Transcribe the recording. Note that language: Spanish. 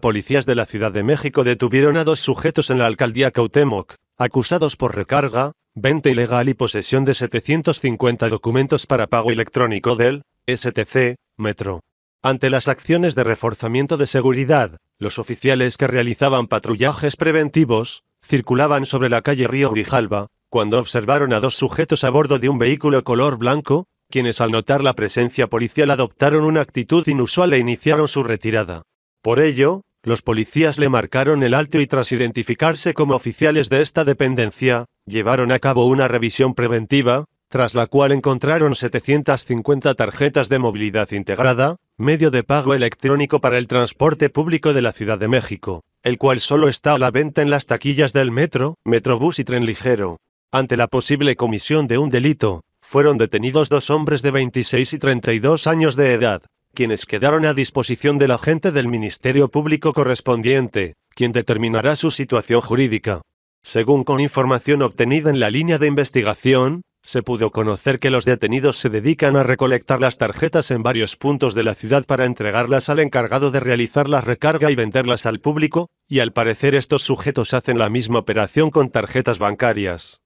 Policías de la Ciudad de México detuvieron a dos sujetos en la alcaldía Cautemoc, acusados por recarga, venta ilegal y posesión de 750 documentos para pago electrónico del STC, Metro. Ante las acciones de reforzamiento de seguridad, los oficiales que realizaban patrullajes preventivos, circulaban sobre la calle Río Grijalva, cuando observaron a dos sujetos a bordo de un vehículo color blanco, quienes al notar la presencia policial adoptaron una actitud inusual e iniciaron su retirada. Por ello, los policías le marcaron el alto y tras identificarse como oficiales de esta dependencia, llevaron a cabo una revisión preventiva, tras la cual encontraron 750 tarjetas de movilidad integrada, medio de pago electrónico para el transporte público de la Ciudad de México, el cual solo está a la venta en las taquillas del metro, metrobús y tren ligero. Ante la posible comisión de un delito, fueron detenidos dos hombres de 26 y 32 años de edad, quienes quedaron a disposición del agente del Ministerio Público correspondiente, quien determinará su situación jurídica. Según con información obtenida en la línea de investigación, se pudo conocer que los detenidos se dedican a recolectar las tarjetas en varios puntos de la ciudad para entregarlas al encargado de realizar la recarga y venderlas al público, y al parecer estos sujetos hacen la misma operación con tarjetas bancarias.